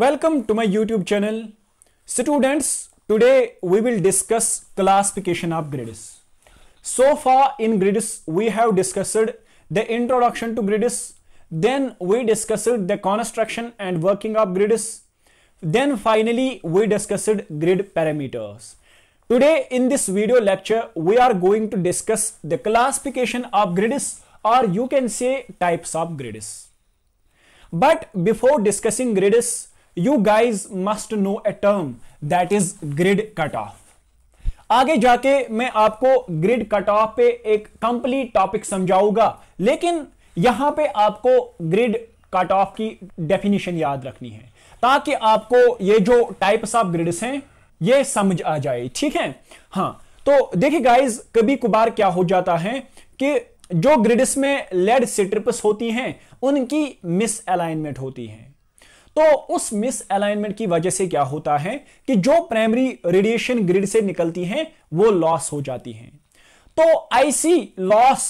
Welcome to my YouTube channel. Students, today we will discuss classification of grids. So far in grids, we have discussed the introduction to grids, then we discussed the construction and working of grids, then finally we discussed grid parameters. Today in this video lecture, we are going to discuss the classification of grids or you can say types of grids. But before discussing grids, guys must know a term that is grid cut off आगे जाके मैं आपको grid cut of पे एक complete topic समझाऊंगा लेकिन यहां पे आपको ग्रिड कट ऑफ की डेफिनेशन याद रखनी है ताकि आपको ये जो टाइप्स ऑफ ग्रिड्स हैं ये समझ आ जाए ठीक है हाँ तो देखिए गाइस कभी कुबार क्या हो जाता है कि जो ग्रिड्स में लेड सिट्रिप्स होती हैं उनकी मिस अलाइनमेंट होती है तो उस मिस अलाइनमेंट की वजह से क्या होता है कि जो प्राइमरी रेडिएशन ग्रिड से निकलती हैं वो लॉस हो जाती हैं तो आईसी लॉस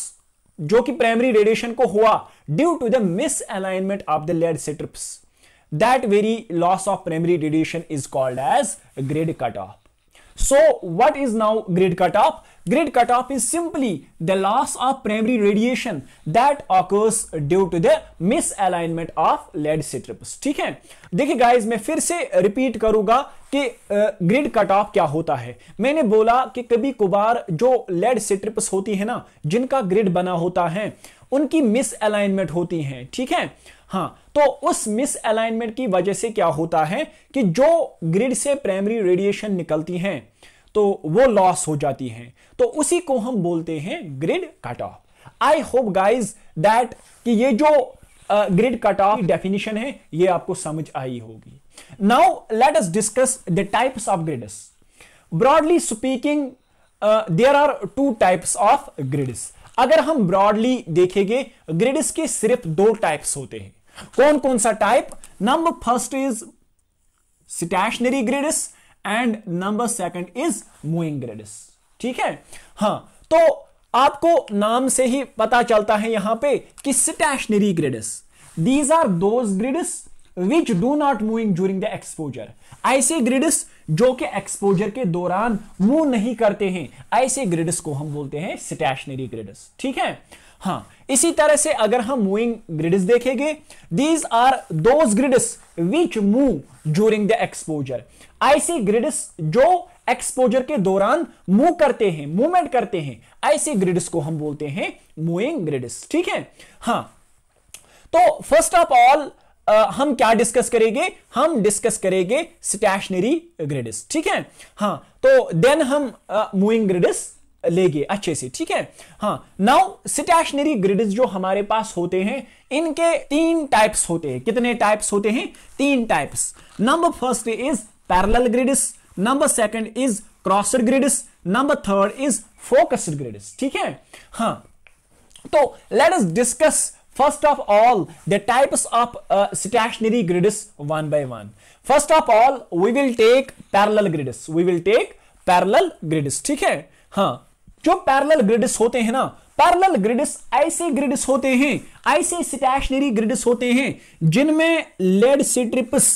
जो कि प्राइमरी रेडिएशन को हुआ due to the misalignment of the lead strips that very loss of primary radiation is called as grid cut off so what is now grid cut off Grid cutoff is simply the loss of primary radiation that occurs due to the misalignment of lead citripes. ठीक है देखिए guys मैं फिर से repeat करूंगा कि grid cut of क्या होता है मैंने बोला कि कभी कुबार जो लेड सिट्रिप्स होती है ना जिनका ग्रिड बना होता है उनकी मिस अलाइनमेंट होती है ठीक है हाँ तो उस मिस अलाइनमेंट की वजह से क्या होता है कि जो ग्रिड से प्राइमरी रेडिएशन निकलती हैं तो वो लॉस हो जाती हैं तो उसी को हम बोलते हैं grid cut off I hope guys that कि ये जो ग्रिड कट ऑफ डेफिनेशन है ये आपको समझ आई होगी now let us discuss the types of grids broadly speaking there are two types of grids अगर हम ब्रॉडली देखेंगे ग्रिड्स के सिर्फ दो टाइप्स होते हैं कौन कौन सा type number first is stationary grids and number second is moving grids ठीक है हाँ तो आपको नाम से ही पता चलता है यहां पे कि stationary grids these are those grids which do not moving during the exposure ऐसे ग्रिड्स जो कि एक्सपोजर के दौरान मूव नहीं करते हैं ऐसे ग्रिड्स को हम बोलते हैं स्टैशनरी ग्रिड्स ठीक है हाँ इसी तरह से अगर हम मूविंग ग्रिड्स देखेंगे these are those grids which move during the exposure ऐसे ग्रिड्स जो एक्सपोजर के दौरान मूव करते हैं मूवमेंट करते हैं ऐसे ग्रिड्स को हम बोलते हैं मूविंग ग्रिड्स ठीक है हाँ तो फर्स्ट ऑफ ऑल हम क्या डिस्कस करेंगे हम डिस्कस करेंगे स्टेशनरी ग्रिड्स ठीक है हाँ तो देन हम मूविंग uh, ग्रिडिस लेंगे अच्छे से ठीक है हाँ नाउ स्टेशनरी ग्रिड्स जो हमारे पास होते हैं इनके तीन टाइप्स होते हैं कितने टाइप्स होते हैं तीन types number first is parallel grids number second is crossed grids number third is focused grids ठीक है हाँ तो let us discuss first of all the types of stationary grids one by one first of all we will take parallel grids we will take parallel grids ठीक है हाँ जो parallel grids होते हैं ना पैरल ग्रिड्स ऐसे grids होते हैं ऐसे स्टेशनरी ग्रिड्स होते हैं जिनमें lead strips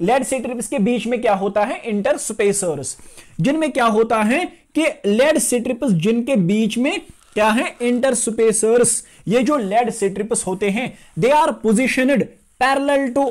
lead strips के बीच में क्या होता है इंटर स्पेसर्स जिनमें क्या होता है कि लेड सिट्रिप्स जिनके बीच में क्या है इंटर स्पेसर्स ये जो लेड सिट्रिप्स होते हैं they are positioned parallel to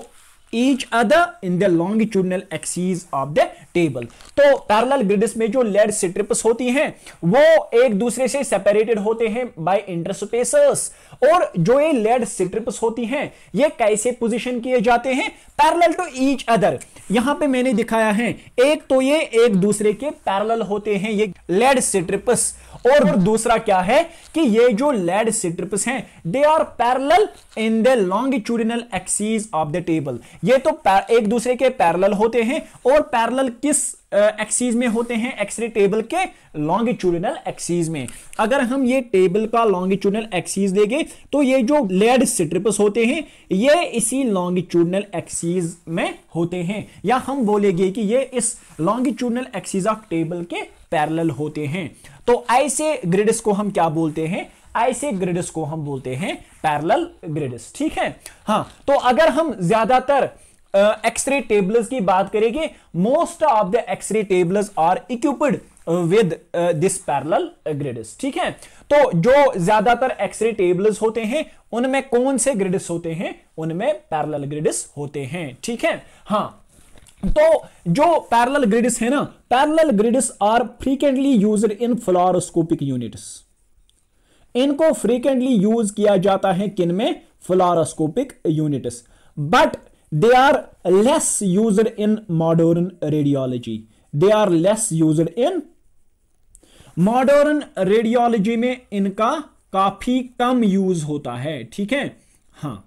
each other in the longitudinal axes of the table. तो parallel grids में जो lead strips होती हैं वो एक दूसरे से separated होते हैं by interspacers और जो ये lead strips होती हैं ये कैसे position किए जाते हैं parallel to each other यहां पे मैंने दिखाया है एक तो ये एक दूसरे के parallel होते हैं ये lead strips और दूसरा क्या है कि ये जो लेड सिट्रिप्स हैं they are parallel in the longitudinal axes of the table ये तो एक दूसरे के पैरेलल होते हैं और पैरेलल किस एक्सीज में होते हैं एक्सरे टेबल के लॉन्गिट्यूडिनल एक्सीज में अगर हम ये टेबल का लॉन्गिट्यूडनल एक्सीज देंगे तो ये जो लेड सिट्रिपस होते हैं ये इसी लॉन्गिट्यूडनल एक्सीज में होते हैं या हम बोलेंगे कि ये इस लॉन्गिट्यूडनल एक्सीज ऑफ टेबल के पैरेलल होते हैं तो ऐसे ग्रिड्स को हम क्या बोलते हैं ऐसे ग्रिड्स को हम बोलते हैं पैरल ग्रिड्स ठीक है हाँ तो अगर हम ज्यादातर एक्सरे टेबल्स की बात करेंगे most of the X ray tables are equipped with this parallel grids ठीक है तो जो ज्यादातर एक्सरे टेबल्स होते हैं उनमें कौन से ग्रिड्स होते हैं उनमें पैरल ग्रिड्स होते हैं ठीक है हाँ तो जो पैरल ग्रिडिस है ना parallel grids are frequently use in fluoroscopic units इनको फ्रीकेंटली यूज किया जाता है किन में fluoroscopic units but they are less use in modern radiology they are less use in modern radiology में इनका काफी कम यूज होता है ठीक है हाँ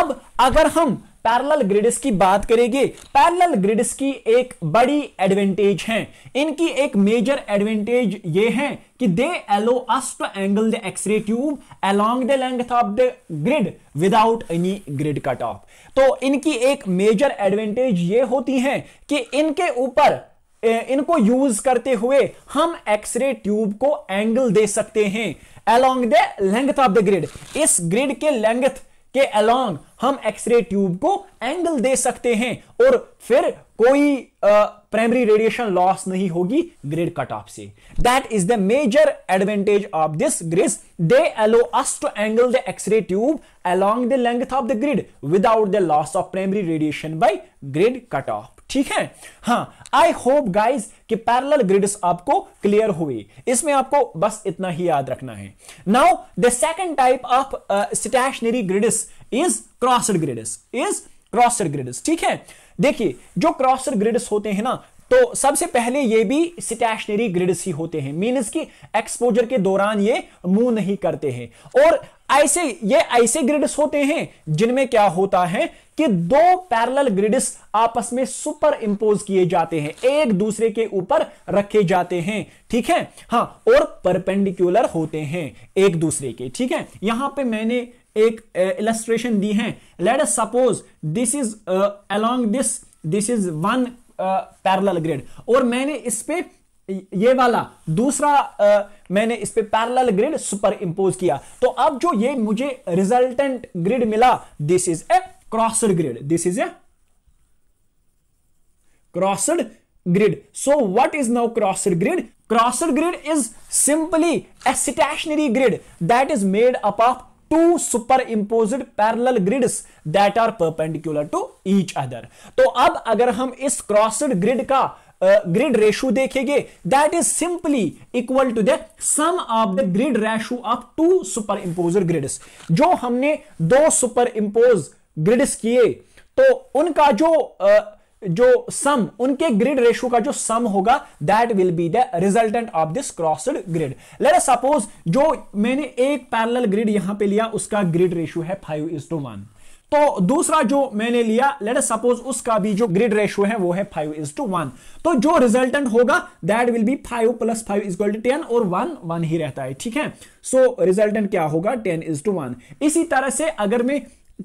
अब अगर हम पैरेलल ग्रिड्स की बात करेंगे पैरेलल ग्रिड्स की एक बड़ी एडवांटेज है इनकी एक मेजर एडवांटेज ये है कि they allow us to angle the x-ray tube along the length of the grid without any grid cutoff. तो इनकी एक मेजर एडवांटेज ये होती है कि इनके ऊपर इनको यूज करते हुए हम एक्सरे ट्यूब को एंगल दे सकते हैं along the length of the grid इस ग्रिड के लेंथ के अलोंग हम एक्सरे ट्यूब को एंगल दे सकते हैं और फिर कोई प्राइमरी रेडिएशन लॉस नहीं होगी ग्रिड कट ऑफ से that is the major advantage of this grids they allow us to angle the X ray tube along the length of the grid without the loss of primary radiation by grid cut off ठीक है हाँ I hope guys कि parallel grids आपको clear हुई इसमें आपको बस इतना ही याद रखना है now the second type of stationary grids is crossed grids is crossed grids ठीक है देखिए जो क्रॉसर ग्रिड्स होते हैं ना तो सबसे पहले ये भी स्टैशनरी ग्रिड्स ही होते हैं मीनस की एक्सपोजर के दौरान ये मूव नहीं करते हैं और ऐसे ये ऐसे ग्रिड्स होते हैं जिनमें क्या होता है कि दो पैरेलल ग्रिड्स आपस में सुपर इंपोज किए जाते हैं एक दूसरे के ऊपर रखे जाते हैं ठीक है हाँ और परपेंडिकुलर होते हैं एक दूसरे के ठीक है यहां पे मैंने एक इलस्ट्रेशन दी है let suppose this is along this this is one parallel grid और मैंने इस पे ये वाला दूसरा आ, मैंने इस पे पैरल ग्रिड सुपर इंपोज किया तो अब जो ये मुझे रिजल्टेंट ग्रिड मिला this is a crossed grid this is a crossed grid so what is now crossed grid crossed grid is simply a stationary grid that is made up of two superimpose parallel grid that are perpendicular to each other तो अब अगर हम इस crossed grid का grid ratio देखेंगे that is simply equal to the sum of the grid ratio of two super superimposed grids जो हमने दो सुपर इंपोज ग्रिड्स किए तो उनका जो uh, जो सम उनके ग्रिड रेशो का जो सम होगा that will be the resultant of this crossed grid let us suppose जो मैंने एक पैरेलल ग्रिड यहां पे लिया उसका ग्रिड रेशो है फाइव इज टू वन तो दूसरा जो मैंने लिया लेट सपोज उसका भी जो ग्रिड रेशियो है वो है फाइव इज टू वन तो जो रिजल्टेंट होगा that will be five plus five is to ten और वन वन ही रहता है ठीक है सो so, रिजल्टेंट क्या होगा टेन इज टू वन इसी तरह से अगर मैं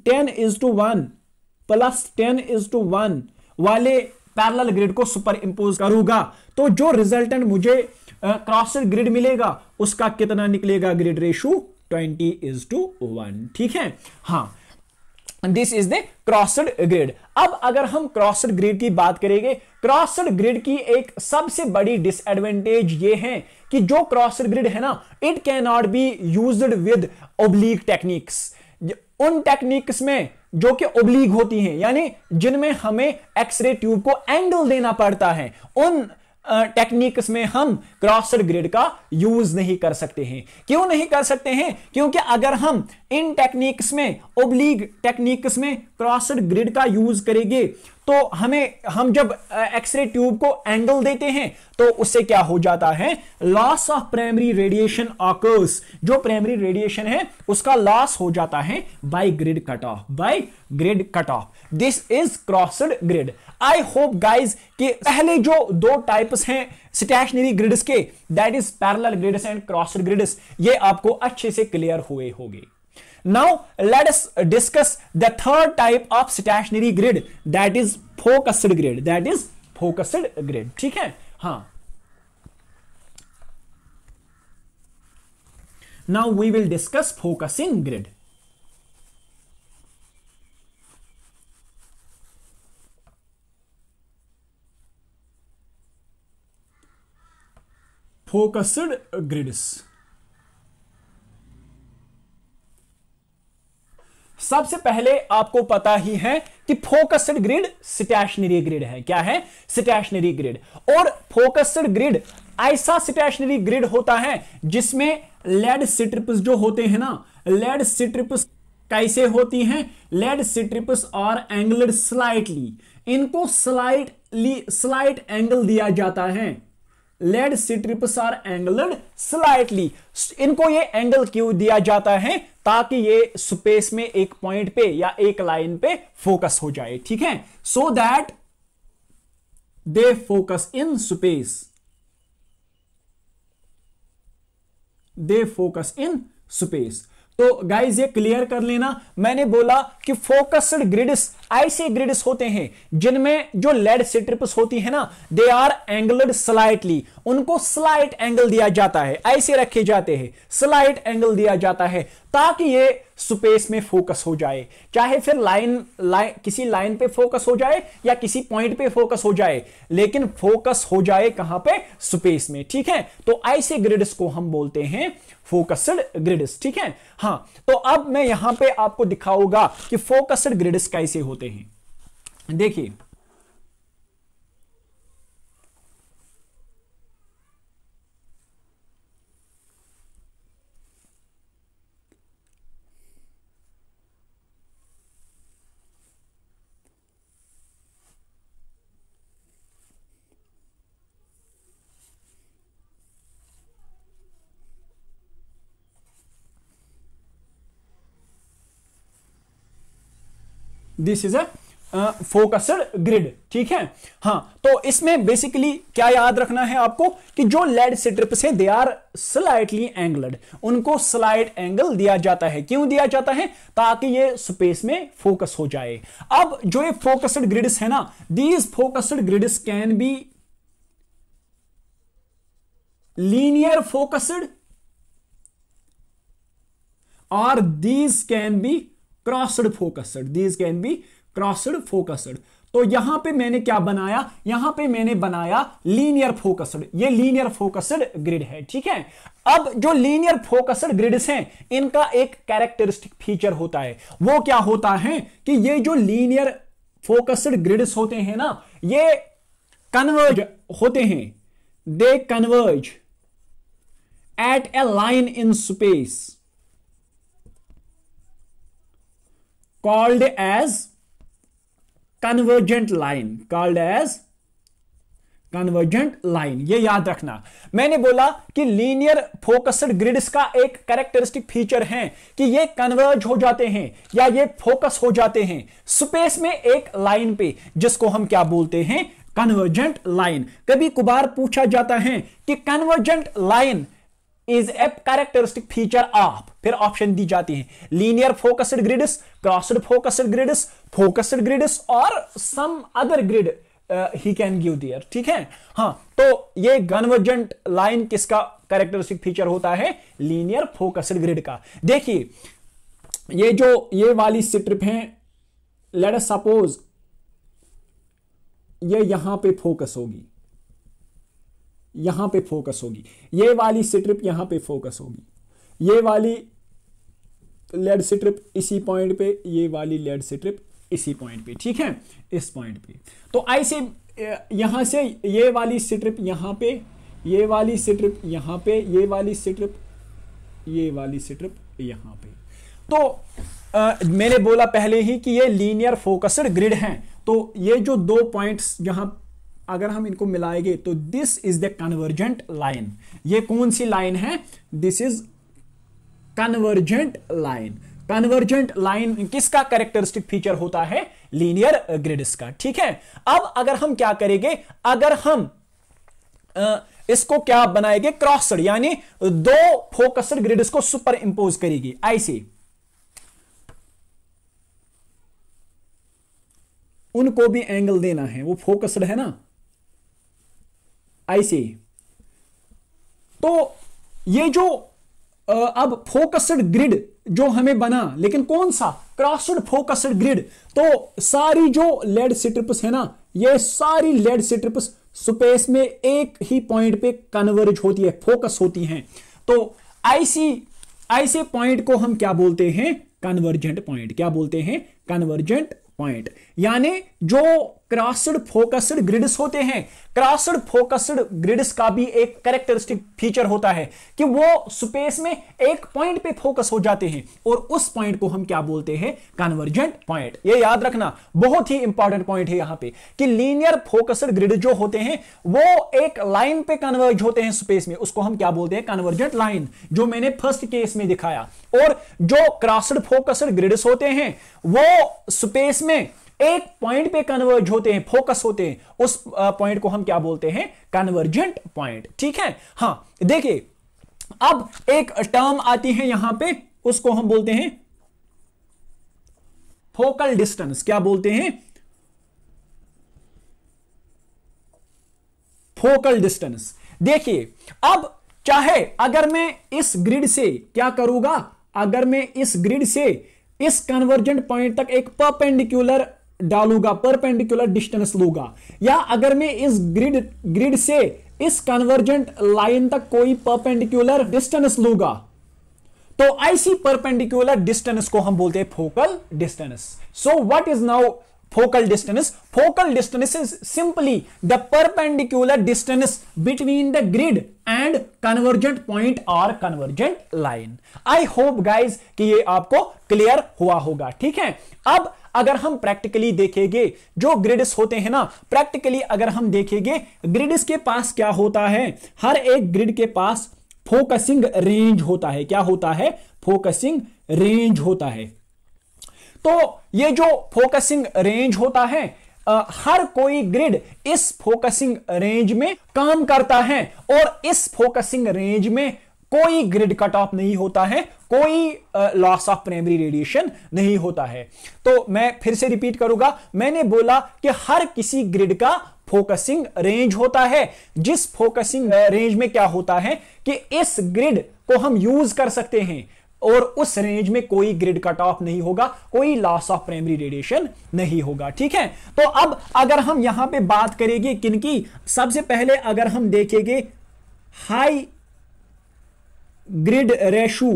ten is to one plus ten is to one वाले पैरेलल ग्रिड को सुपर इंपोज करूंगा तो जो रिजल्टेंट मुझे क्रॉस uh, ग्रिड मिलेगा उसका कितना निकलेगा grid ratio twenty is to one ठीक है हाँ this is the crossed grid अब अगर हम क्रॉसड ग्रिड की बात करेंगे क्रॉसड ग्रिड की एक सबसे बड़ी डिसएडवांटेज ये है कि जो क्रॉसड ग्रिड है ना it can not be used with oblique techniques उन टेक्निक्स में जो कि ओब्लिक होती हैं यानी जिनमें हमें एक्सरे ट्यूब को एंगल देना पड़ता है उन टेक्निक्स में हम क्रॉसर ग्रिड का यूज नहीं कर सकते हैं क्यों नहीं कर सकते हैं क्योंकि अगर हम इन टेक्निक्स में ओब्लीग टेक्निक्स में क्रॉसर ग्रिड का यूज करेंगे तो हमें हम जब एक्सरे ट्यूब को एंगल देते हैं तो उससे क्या हो जाता है loss of primary radiation occurs जो प्राइमरी रेडिएशन है उसका लॉस हो जाता है by grid cut off by grid cut off this is crossed grid I hope guys कि पहले जो दो टाइप्स हैं स्टेशनरी ग्रिड्स के that is parallel grids and crossed grids ये आपको अच्छे से क्लियर हुए होगी Now let us discuss the third type of stationary grid that is focused grid that is focused grid ठीक है हाँ Now we will discuss focusing grid. Focused grids. सबसे पहले आपको पता ही है कि फोकस्ड ग्रिड स्टेशनरी ग्रिड है क्या है स्टेशनरी ग्रिड और फोकस्ड ग्रिड ऐसा स्टेशनरी ग्रिड होता है जिसमें लेड सिट्रिप्स जो होते हैं ना लेड सिट्रिप्स कैसे होती हैं लेड सिट्रिप्स और एंगल स्लाइटली इनको स्लाइटली स्लाइट एंगल दिया जाता है lead strips are angled slightly इनको ये एंगल क्यों दिया जाता है ताकि ये स्पेस में एक पॉइंट पे या एक लाइन पे फोकस हो जाए ठीक है so that they focus in space they focus in space तो गाइज ये क्लियर कर लेना मैंने बोला कि फोकस्ड ग्रिड्स ऐसे ग्रिड्स होते हैं जिनमें जो लेड सिट्रिप्स होती है ना दे आर एंगल्ड स्लाइटली उनको स्लाइट एंगल दिया जाता है ऐसे रखे जाते हैं स्लाइट एंगल दिया जाता है ताकि ये स्पेस में फोकस हो जाए चाहे फिर लाइन लाइन किसी लाइन पे फोकस हो जाए या किसी पॉइंट पे फोकस हो जाए लेकिन फोकस हो जाए कहां पे स्पेस में ठीक है तो ऐसे ग्रिड्स को हम बोलते हैं फोकस्ड ग्रिडिस ठीक है हाँ तो अब मैं यहां पे आपको दिखाऊंगा कि फोकस्ड ग्रिडिस कैसे होते हैं देखिए this is a focused grid ठीक है हाँ तो इसमें बेसिकली क्या याद रखना है आपको कि जो लेड स्ट्रिप से दे आर स्लाइटली एंगलड उनको स्लाइट एंगल दिया जाता है क्यों दिया जाता है ताकि ये स्पेस में फोकस हो जाए अब जो ये फोकस्ड ग्रिड्स है ना these focused grids can be linear focused और these can be crossed focused these can be crossed focused तो यहां पे मैंने क्या बनाया यहां पे मैंने बनाया लीनियर फोकस्ड ये लीनियर फोकस्ड ग्रिड है ठीक है अब जो लीनियर फोकस्ड ग्रिड्स हैं इनका एक कैरेक्टरिस्टिक फीचर होता है वो क्या होता है कि ये जो लीनियर फोकस्ड ग्रिड्स होते हैं ना ये कन्वर्ज होते हैं they converge at a line in space called as convergent line called as convergent line ये याद रखना मैंने बोला कि लीनियर फोकस्ड ग्रिड्स का एक कैरेक्टरिस्टिक फीचर है कि ये कन्वर्ज हो जाते हैं या ये फोकस हो जाते हैं स्पेस में एक लाइन पे जिसको हम क्या बोलते हैं कन्वर्जेंट लाइन कभी कुबार पूछा जाता है कि convergent line is a characteristic feature of फिर ऑप्शन दी जाती है linear focused grids crossed focused grids focused grids और सम अदर ग्रिड ही कैन गिव दियर ठीक है हाँ तो ये कन्वर्जेंट लाइन किसका कैरेक्टरिस्टिक फीचर होता है लीनियर फोकस्ड ग्रिड का देखिए ये जो ये वाली स्ट्रिप है लेट सपोज ये यहां पे फोकस होगी यहां पे फोकस होगी ये वाली सिट्रिप यहां पे फोकस होगी ये वाली लेड सिट्रिप इसी पॉइंट पे ये वाली लेड सिट्रिप इसी पॉइंट पे ठीक है इस पॉइंट पे तो ऐसे यहां से ये वाली सिट्रिप यहां पे ये वाली सिट्रिप यहां पे ये वाली सिट्रिप ये वाली सिट्रिप यहां पे तो आ, मैंने बोला पहले ही कि ये लीनियर फोकस्ड ग्रिड हैं तो ये जो दो पॉइंट्स यहाँ अगर हम इनको मिलाएंगे तो this is the convergent line ये कौन सी लाइन है this is convergent line convergent line किसका कैरेक्टरिस्टिक फीचर होता है लीनियर ग्रिड्स का ठीक है अब अगर हम क्या करेंगे अगर हम आ, इसको क्या बनाएंगे क्रॉसड यानी दो फोकसड ग्रिड्स को सुपर इंपोज करेगी ऐसे उनको भी एंगल देना है वो फोकस्ड है ना ऐसे तो ये जो अब फोकस्ड ग्रिड जो हमें बना लेकिन कौन सा क्रॉस्ड फोकस्ड ग्रिड तो सारी जो लेड सिट्रिप्स है ना ये सारी लेड सिट्रिप्स स्पेस में एक ही पॉइंट पे कन्वर्ज होती है फोकस होती हैं तो ऐसी ऐसे पॉइंट को हम क्या बोलते हैं कन्वर्जेंट पॉइंट क्या बोलते हैं कन्वर्जेंट पॉइंट यानी जो क्रॉसड फोकस्ड ग्रिड्स होते हैं क्रॉसड फोकस्ड ग्रिड्स का भी एक करेक्टरिस्टिक फीचर होता है कि वो स्पेस में एक पॉइंट पे फोकस हो जाते हैं और उस पॉइंट को हम क्या बोलते हैं कन्वर्जेंट पॉइंट ये याद रखना बहुत ही इंपॉर्टेंट पॉइंट है यहां पे कि लीनियर फोकस्ड ग्रिड जो होते हैं वो एक लाइन पे कन्वर्ज होते हैं स्पेस में उसको हम क्या बोलते हैं कन्वर्जेंट लाइन जो मैंने फर्स्ट केस में दिखाया और जो क्रॉसड फोकस्ड ग्रिड्स होते हैं वो स्पेस में एक पॉइंट पे कन्वर्ज होते हैं फोकस होते हैं उस पॉइंट को हम क्या बोलते हैं कन्वर्जेंट पॉइंट ठीक है हाँ देखिए अब एक टर्म आती है यहां पे उसको हम बोलते हैं फोकल डिस्टेंस क्या बोलते हैं फोकल डिस्टेंस देखिए अब चाहे अगर मैं इस ग्रिड से क्या करूंगा अगर मैं इस ग्रिड से इस कन्वर्जेंट पॉइंट तक एक परपेंडिकुलर डालूंगा परपेंडिकुलर डिस्टेंस लूंगा या अगर मैं इस ग्रिड ग्रिड से इस कन्वर्जेंट लाइन तक कोई परपेंडिकुलर डिस्टेंस लूंगा तो ऐसी परपेंडिकुलर डिस्टेंस को हम बोलते हैं focal distance so what is now focal distance focal distance is simply the perpendicular distance between the grid and convergent point और convergent line I hope guys कि ये आपको क्लियर हुआ होगा ठीक है अब अगर हम प्रैक्टिकली देखेंगे जो ग्रिडिस होते हैं ना प्रैक्टिकली अगर हम देखेंगे ग्रिडिस के पास क्या होता है हर एक ग्रिड के पास फोकसिंग रेंज होता है क्या होता है फोकसिंग रेंज होता है तो ये जो फोकसिंग रेंज होता है आ, हर कोई ग्रिड इस फोकसिंग रेंज में काम करता है और इस फोकसिंग रेंज में कोई ग्रिड कट ऑफ नहीं होता है कोई लॉस ऑफ प्राइमरी रेडिएशन नहीं होता है तो मैं फिर से रिपीट करूंगा मैंने बोला कि हर किसी ग्रिड का फोकसिंग रेंज होता है जिस फोकसिंग रेंज में क्या होता है कि इस ग्रिड को हम यूज कर सकते हैं और उस रेंज में कोई ग्रिड कट ऑफ नहीं होगा कोई लॉस ऑफ प्राइमरी रेडिएशन नहीं होगा ठीक है तो अब अगर हम यहां पे बात करेंगे किनकी सबसे पहले अगर हम देखेंगे हाई ग्रिड रेशू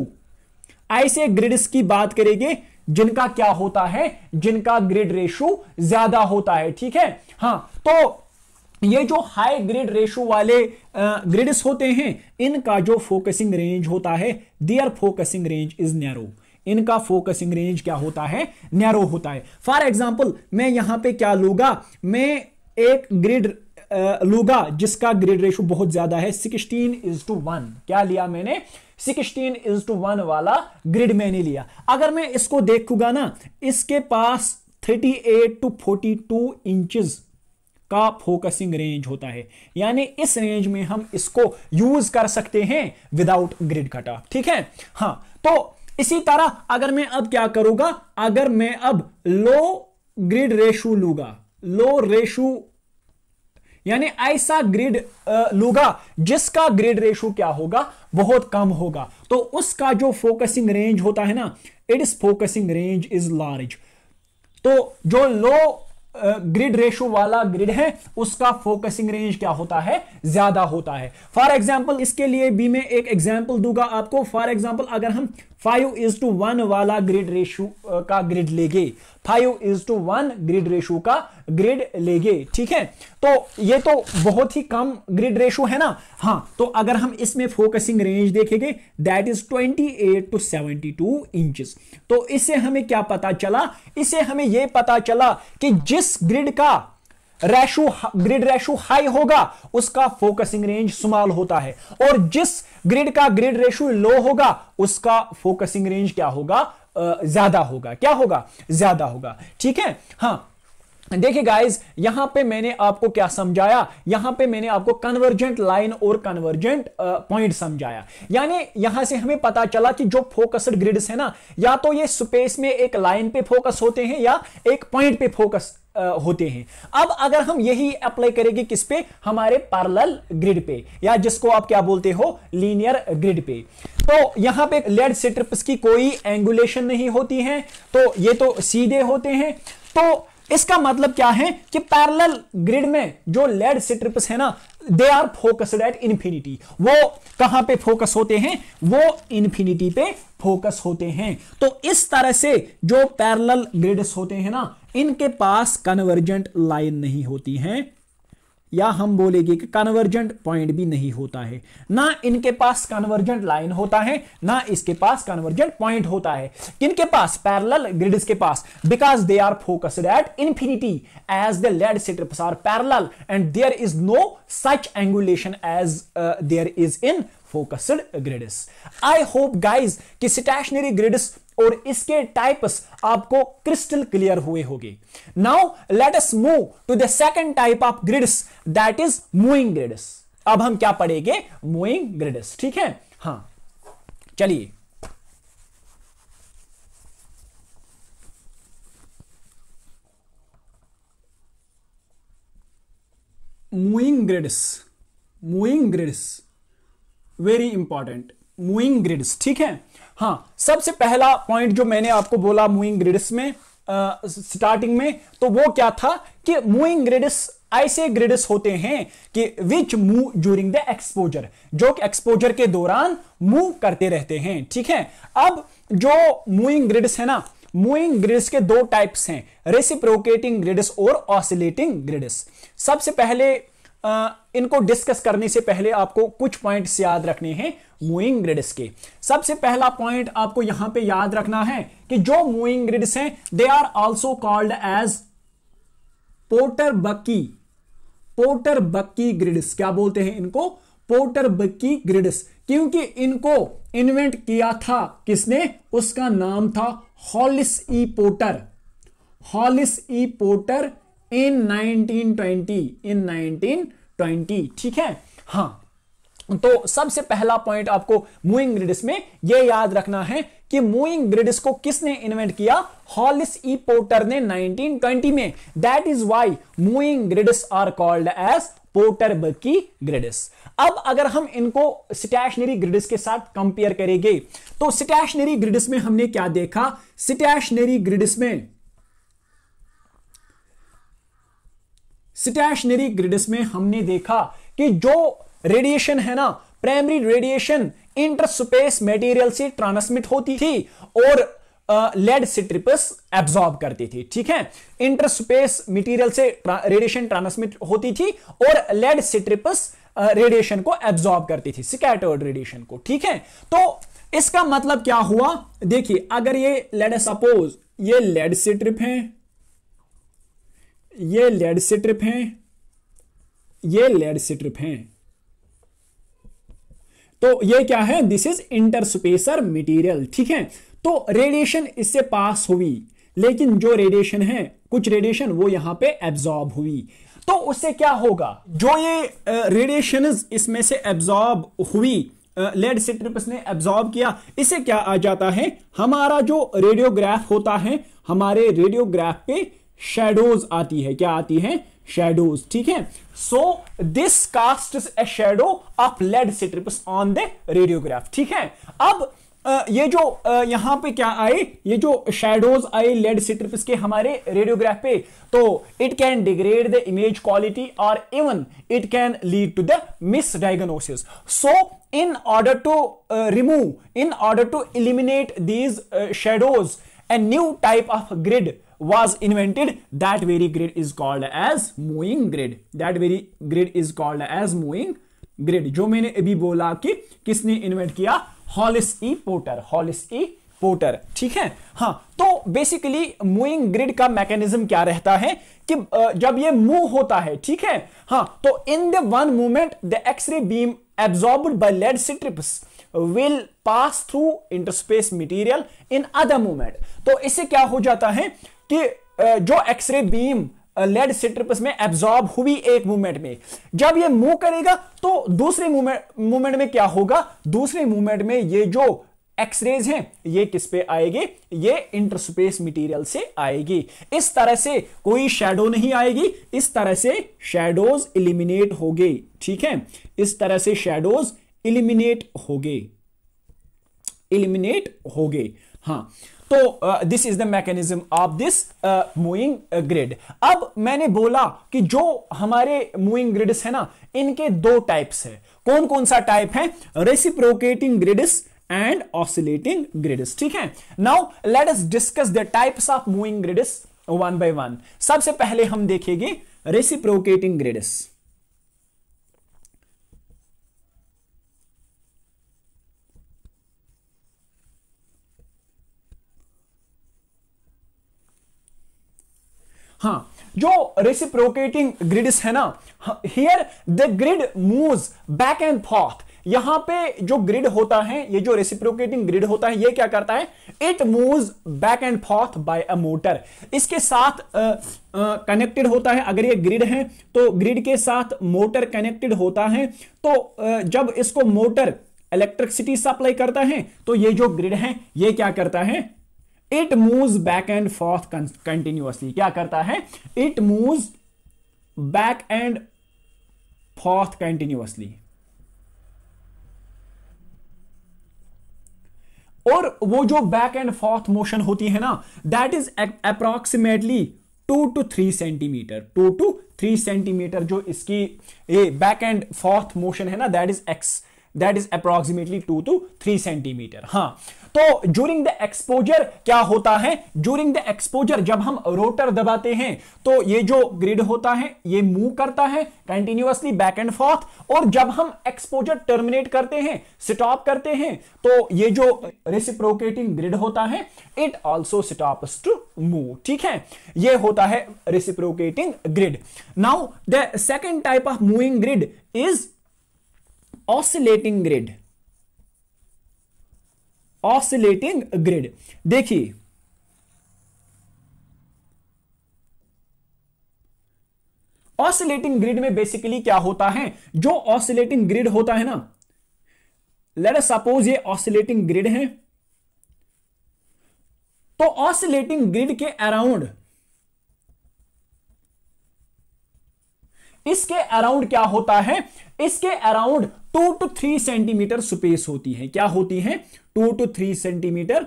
ऐसे ग्रिड्स की बात करेंगे जिनका क्या होता है जिनका ग्रिड रेशो ज्यादा होता है ठीक है हाँ तो ये जो हाई ग्रिड रेशो वाले ग्रिड्स होते हैं इनका जो फोकसिंग रेंज होता है their focusing range is narrow इनका फोकसिंग रेंज क्या होता है नैरो होता है फॉर एग्जाम्पल मैं यहां पे क्या लूंगा मैं एक ग्रिड लूगा जिसका ग्रेड रेशो बहुत ज्यादा है सिक्सटीन इज टू वन क्या लिया मैंने सिक्सटीन इज टू वन वाला ग्रिड मैंने लिया अगर मैं इसको देखूंगा ना इसके पास thirty eight to forty two inches का फोकसिंग रेंज होता है यानी इस रेंज में हम इसको यूज कर सकते हैं विदाउट ग्रिड घटा ठीक है हाँ तो इसी तरह अगर मैं अब क्या करूंगा अगर मैं अब लो ग्रिड रेशू लूंगा लो रेशू यानी ऐसा ग्रिड लूगा जिसका ग्रिड रेशो क्या होगा बहुत कम होगा तो उसका जो फोकसिंग रेंज होता है ना it's focusing range is large तो जो लो ग्रिड रेशो वाला ग्रिड है उसका फोकसिंग रेंज क्या होता है ज्यादा होता है फॉर एग्जाम्पल इसके लिए भी मैं एक एग्जाम्पल दूंगा आपको फॉर एग्जाम्पल अगर हम फाइव इज टू वन वाला ग्रिड रेशो का ग्रिड लेगे five is to one grid ratio का ग्रिड लेगे ठीक है तो ये तो बहुत ही कम ग्रिड रेशो है ना हाँ तो अगर हम इसमें फोकसिंग रेंज देखेंगे that is 28 to seventy two inch तो इससे हमें क्या पता चला इससे हमें यह पता चला कि जिस ग्रिड का रेशो ग्रिड रेशो हाई होगा उसका फोकसिंग रेंज स्मॉल होता है और जिस ग्रिड का ग्रिड रेशो लो होगा उसका फोकसिंग रेंज क्या होगा ज्यादा होगा क्या होगा ज्यादा होगा ठीक है हाँ देखिए गाइज यहां पे मैंने आपको क्या समझाया यहां पे मैंने आपको कन्वर्जेंट लाइन और कन्वर्जेंट पॉइंट समझाया यानी यहां से हमें पता चला कि जो फोकस्ड ग्रिड्स है ना या तो ये स्पेस में एक लाइन पे फोकस होते हैं या एक पॉइंट पे फोकस होते हैं अब अगर हम यही अप्लाई करेंगे किस पे हमारे पार्लल ग्रिड पे या जिसको आप क्या बोलते हो लीनियर ग्रिड पे तो यहां पे लेड स्ट्रिप्स की कोई एंगुलेशन नहीं होती है तो ये तो सीधे होते हैं तो इसका मतलब क्या है कि पैरेलल ग्रिड में जो लेड सिट्रिप्स है ना they are focused at infinity वो कहां पे फोकस होते हैं वो इंफिनिटी पे फोकस होते हैं तो इस तरह से जो पैरेलल ग्रिड्स होते हैं ना इनके पास कन्वर्जेंट लाइन नहीं होती है या हम बोलेंगे कि कन्वर्जेंट पॉइंट भी नहीं होता है ना इनके पास कन्वर्जेंट लाइन होता है ना इसके पास कन्वर्जेंट पॉइंट होता है किनके पास पैरेलल ग्रिड्स के पास because they are focused at infinity as the lead setups are parallel and there is no such angulation as there is in focused grids I hope guys कि stationary grids और इसके types आपको crystal clear हुए होंगे now let us move to the second type of grids that is moving grids अब हम क्या पढ़ेंगे मूविंग ग्रिड्स ठीक है हाँ चलिए moving grids moving grids very important moving grids ठीक है हाँ सबसे पहला पॉइंट जो मैंने आपको बोला मूविंग ग्रिड्स में स्टार्टिंग uh, में तो वो क्या था कि मूविंग ग्रिड्स ऐसे ग्रिड्स होते हैं कि which move during the exposure जो कि एक्सपोजर के दौरान मूव करते रहते हैं ठीक है अब जो मूविंग ग्रिड्स है ना मूविंग ग्रिड्स के दो टाइप्स हैं रेसिप्रोकेटिंग ग्रिड्स और ऑसिलेटिंग ग्रिड्स सबसे पहले आ, इनको डिस्कस करने से पहले आपको कुछ पॉइंट्स याद रखने हैं मूविंग ग्रिड्स के सबसे पहला पॉइंट आपको यहां पे याद रखना है कि जो मूविंग ग्रिड्स हैं they are also called as Porter Bucky Porter Bucky grids क्या बोलते हैं इनको पोर्टर बक्की ग्रिड्स क्योंकि इनको इन्वेंट किया था किसने उसका नाम था Hollis E Porter Hollis E Porter in 1920 in 1920 ठीक है हां तो सबसे पहला पॉइंट आपको मूविंग ग्रिडिस में यह याद रखना है कि मूविंग ग्रिडिस को किसने इन्वेंट किया हॉलिस ई पोर्टर ने 1920 में that is why moving grids are called as Porter की ग्रिडिस अब अगर हम इनको स्टैशनरी ग्रिडिस के साथ कंपेयर करेंगे तो स्टैशनरी ग्रिडिस में हमने क्या देखा स्टैशनरी ग्रिडिस में स्टैशनरी ग्रिडिस में हमने देखा कि जो रेडिएशन है ना primary radiation interspace material से ट्रांसमिट होती थी और लेड सिट्रिपस एब्सॉर्ब करती थी ठीक है इंटर स्पेस मटेरियल से रेडिएशन ट्रांसमिट होती थी और लेड सिट्रिपस रेडिएशन को एब्सॉर्ब करती थी स्कैटर्ड रेडिएशन को ठीक है तो इसका मतलब क्या हुआ देखिए अगर ये लेड सपोज ये लेड सिट्रिप है ये लेड सिट्रिप है ये लेड सिट्रिप है तो ये क्या है दिस इज इंटरस्पेसर मटेरियल ठीक है तो रेडिएशन इससे पास हुई लेकिन जो रेडिएशन है कुछ रेडिएशन वो यहां पे एब्जॉर्ब हुई तो उससे क्या होगा जो ये रेडिएशन इसमें से एब्जॉर्ब हुई लेड सिट्रिपस ने एब्जॉर्ब किया इससे क्या आ जाता है हमारा जो रेडियोग्राफ होता है हमारे रेडियोग्राफ पे शेडोज आती है क्या आती है शेडोज ठीक है so this cast a shadow of lead strips on the radiograph ठीक है अब ये जो यहां पे क्या आए ये जो शेडोज आए लेड सिट्रिप्स के हमारे रेडियोग्राफ पे तो it can degrade the image quality और even it can lead to the misdiagnosis so in order to remove in order to eliminate these shadows a new type of grid was invented that very grid is called as moving grid that very grid is called as moving grid jo maine abhi bola ki kisne invent kiya hollis e porter hollis e Porter ठीक है हाँ तो basically moving grid का mechanism क्या रहता है कि जब ये मूव होता है ठीक है हाँ तो in the one movement the x-ray beam absorb by lead strips will pass through interspace material in other movement तो इससे क्या हो जाता है कि जो एक्सरे बीम लेड सिट्रिपस में एब्जॉर्ब हुई एक मूवमेंट में जब ये मूव करेगा तो दूसरे मूवमेंट में क्या होगा दूसरे मूवमेंट में ये जो एक्सरेज हैं ये किस पे आएगी ये इंटरस्पेस मटेरियल से आएगी इस तरह से कोई शेडो नहीं आएगी इस तरह से शेडोज इलिमिनेट हो गई ठीक है इस तरह से शेडोज इलिमिनेट हो गए इलिमिनेट हो गए हाँ तो this is the mechanism of this moving grid अब मैंने बोला कि जो हमारे मूविंग ग्रिड्स है ना इनके दो टाइप्स है कौन कौन सा टाइप है reciprocating grids and oscillating grids ठीक है now let us discuss the types of moving grids one by one सबसे पहले हम देखेंगे रेसिप्रोकेटिंग ग्रिड्स हाँ जो रेसिप्रोकेटिंग ग्रिड्स है ना here the grid moves back and forth यहां पे जो ग्रिड होता है ये जो रेसिप्रोकेटिंग ग्रिड होता है ये क्या करता है it moves back and forth by a motor इसके साथ कनेक्टेड होता है अगर ये ग्रिड है तो ग्रिड के साथ मोटर कनेक्टेड होता है तो uh, जब इसको मोटर इलेक्ट्रिसिटी सप्लाई करता है तो ये जो ग्रिड है ये क्या करता है it move back and forth continuously क्या करता है it move back and forth continuously और वो जो बैक एंड फॉर्थ मोशन होती है ना that is approximately two to three centimeter two to three centimeter जो इसकी ये बैक एंड फॉर्थ मोशन है ना that is X that is approximately two to three centimeter हाँ तो ज्यूरिंग द एक्सपोजर क्या होता है ज्यूरिंग द एक्सपोजर जब हम रोटर दबाते हैं तो ये जो ग्रिड होता है ये मूव करता है कंटिन्यूअसली बैक एंड फोर्थ और जब हम एक्सपोजर टर्मिनेट करते हैं स्टॉप करते हैं तो ये जो रेसिप्रोकेटिंग ग्रिड होता है it also stop to move ठीक है ये होता है reciprocating grid now the second type of moving grid is oscillating grid oscillating grid देखिए ऑसिलेटिंग ग्रिड में बेसिकली क्या होता है जो ऑसिलेटिंग ग्रिड होता है ना लेट अस सपोज ये ऑसिलेटिंग ग्रिड है तो ऑसिलेटिंग ग्रिड के अराउंड इसके अराउंड क्या होता है इसके around two to three centimeter space होती है क्या होती है two to three centimeter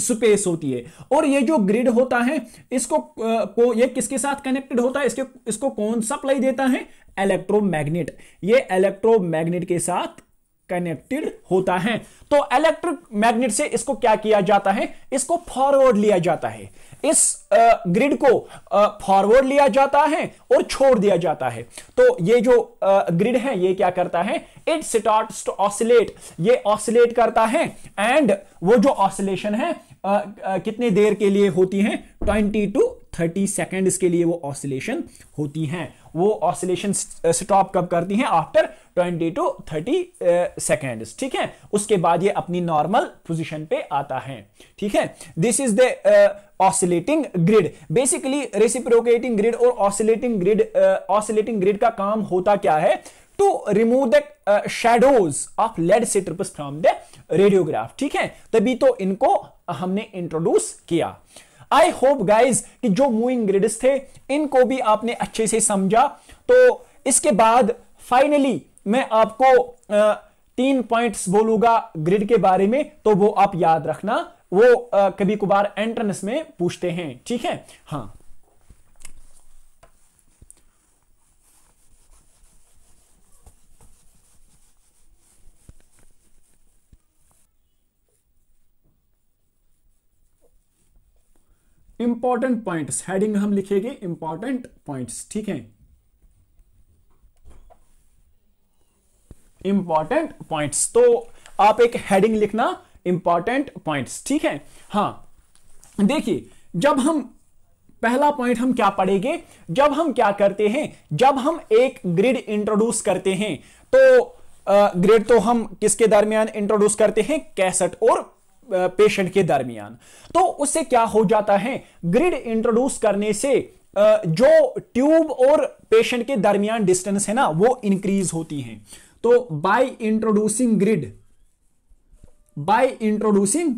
space होती है और ये जो ग्रिड होता है इसको को ये किसके साथ कनेक्टेड होता है इसके इसको कौन सप्लाई देता है इलेक्ट्रोमैग्नेट ये इलेक्ट्रोमैग्नेट के साथ कनेक्टेड होता है तो इलेक्ट्रिक मैग्नेट से इसको क्या किया जाता है इसको फॉरवर्ड लिया जाता है इस ग्रिड को फॉरवर्ड लिया जाता है और छोड़ दिया जाता है तो ये जो ग्रिड है ये क्या करता है इट स्टार्ट टू ऑसिलेट ये ऑसिलेट करता है एंड वो जो ऑसिलेशन है आ, आ, कितने देर के लिए होती है 20 टू 30 सेकेंड्स के लिए वो ऑसिलेशन होती हैं वो ऑसिलेशन स्टॉप uh, कब करती हैं आफ्टर 20 टू 30 सेकेंड्स ठीक है उसके बाद ये अपनी नॉर्मल पोजीशन पे आता है ठीक है this is the oscillating grid basically reciprocating grid और ऑसिलेटिंग ग्रिड ऑसिलेटिंग ग्रिड का काम होता क्या है to remove the shadows of lead strips from the radiograph ठीक है तभी तो इनको हमने इंट्रोड्यूस किया आई होप गाइज कि जो मूविंग ग्रिड्स थे इनको भी आपने अच्छे से समझा तो इसके बाद फाइनली मैं आपको तीन पॉइंट्स बोलूंगा ग्रिड के बारे में तो वो आप याद रखना वो कभी कुबार एंट्रेंस में पूछते हैं ठीक है हाँ इंपॉर्टेंट पॉइंट्स हेडिंग हम लिखेंगे इंपॉर्टेंट पॉइंट्स ठीक है इंपॉर्टेंट पॉइंट्स तो आप एक हेडिंग लिखना इंपॉर्टेंट पॉइंट्स ठीक है हाँ देखिए जब हम पहला पॉइंट हम क्या पढ़ेंगे जब हम क्या करते हैं जब हम एक ग्रिड इंट्रोड्यूस करते हैं तो ग्रिड तो हम किसके दरमियान इंट्रोड्यूस करते हैं कैसेट और पेशेंट के दरमियान तो उससे क्या हो जाता है ग्रिड इंट्रोड्यूस करने से जो ट्यूब और पेशेंट के दरमियान डिस्टेंस है ना वो इंक्रीज होती है तो by introducing grid by introducing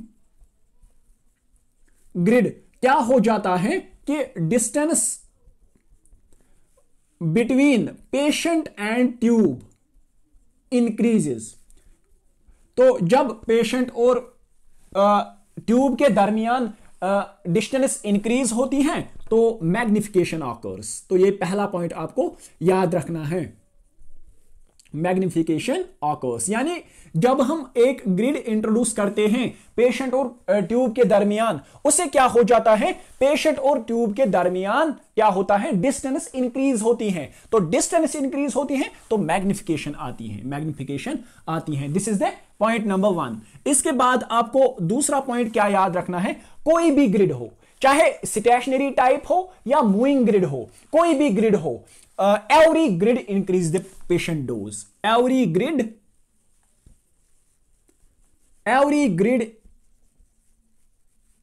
grid क्या हो जाता है कि distance between patient and tube increases तो जब पेशेंट और ट्यूब के दरमियान डिस्टेंस इंक्रीज होती है तो मैग्निफिकेशन ऑकर्स तो ये पहला पॉइंट आपको याद रखना है मैग्निफिकेशन ऑकर्स यानी जब हम एक ग्रिड इंट्रोड्यूस करते हैं पेशेंट और ट्यूब के दरमियान उसे क्या हो जाता है पेशेंट और ट्यूब के दरमियान क्या होता है डिस्टेंस इंक्रीज होती है तो डिस्टेंस इंक्रीज होती है तो मैग्निफिकेशन आती है मैग्निफिकेशन आती है this is the point number one इसके बाद आपको दूसरा पॉइंट क्या याद रखना है कोई भी ग्रिड हो चाहे स्टेशनरी टाइप हो या मूविंग ग्रिड हो कोई भी ग्रिड हो uh, every grid increase the patient dose every grid every grid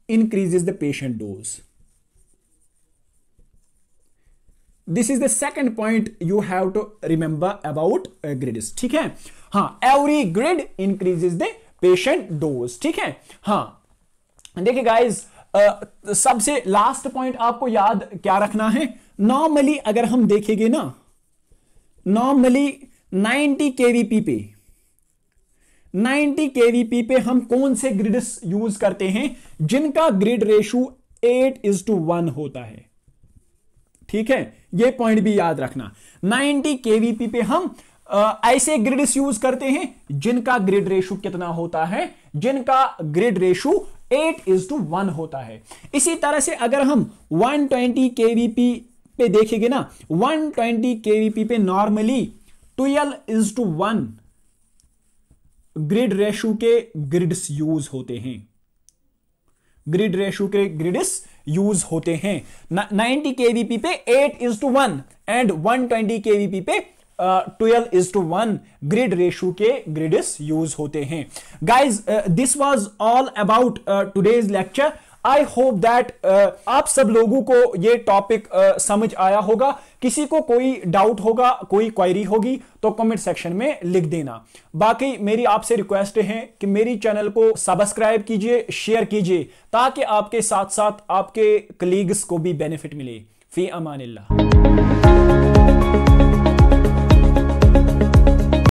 increases the patient dose this is the second point you have to remember about grids ठीक है हाँ every grid increases the patient dose ठीक है हाँ देखिए guys uh, सबसे last point आपको याद क्या रखना है नॉर्मली अगर हम देखेंगे ना नॉर्मली 90 के पे 90 के पे हम कौन से ग्रिड्स यूज करते हैं जिनका grid ratio 8 is to one होता है ठीक है यह पॉइंट भी याद रखना 90 केवीपी पे हम आ, ऐसे ग्रिड्स यूज करते हैं जिनका ग्रिड रेशो कितना होता है जिनका grid ratio 8 is to one होता है इसी तरह से अगर हम 120 केवीपी पे देखेंगे ना 120 ट्वेंटी केवीपी पे normally twelve is to one grid ratio के ग्रिड्स यूज होते हैं ग्रिड रेशू के ग्रिड्स यूज होते हैं 90 केवीपी पे 8 is to one and 120 twenty kVp पे twelve is to one grid ratio के ग्रिड्स यूज होते हैं guys this was all about today's lecture I hope that आप सब लोगों को ये टॉपिक uh, समझ आया होगा किसी को कोई डाउट होगा कोई क्वायरी होगी तो कमेंट सेक्शन में लिख देना बाकी मेरी आपसे रिक्वेस्ट है कि मेरी चैनल को सब्सक्राइब कीजिए शेयर कीजिए ताकि आपके साथ साथ आपके कलीग्स को भी बेनिफिट मिले फी अमान